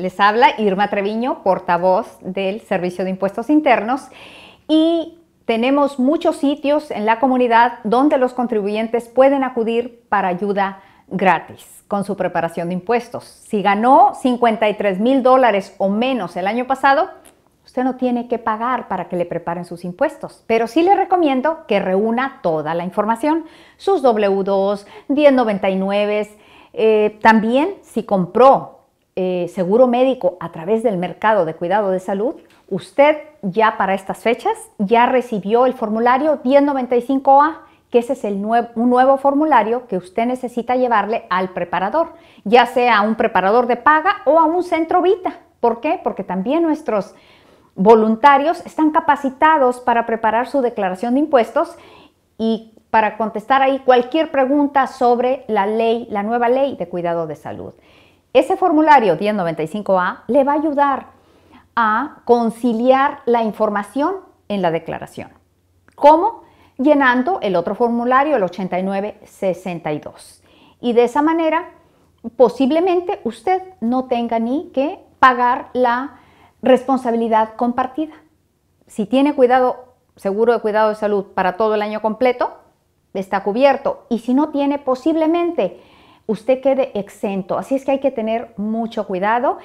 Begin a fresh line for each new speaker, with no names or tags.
Les habla Irma Treviño, portavoz del Servicio de Impuestos Internos y tenemos muchos sitios en la comunidad donde los contribuyentes pueden acudir para ayuda gratis con su preparación de impuestos. Si ganó 53 mil dólares o menos el año pasado, usted no tiene que pagar para que le preparen sus impuestos, pero sí le recomiendo que reúna toda la información, sus W2, 1099, eh, también si compró eh, seguro médico a través del mercado de cuidado de salud, usted ya para estas fechas ya recibió el formulario 1095A, que ese es el un nuevo formulario que usted necesita llevarle al preparador, ya sea a un preparador de paga o a un centro Vita. ¿Por qué? Porque también nuestros voluntarios están capacitados para preparar su declaración de impuestos y para contestar ahí cualquier pregunta sobre la ley, la nueva ley de cuidado de salud. Ese formulario 1095A le va a ayudar a conciliar la información en la declaración. ¿Cómo? Llenando el otro formulario, el 8962. Y de esa manera, posiblemente usted no tenga ni que pagar la responsabilidad compartida. Si tiene cuidado, seguro de cuidado de salud para todo el año completo, está cubierto. Y si no tiene, posiblemente usted quede exento. Así es que hay que tener mucho cuidado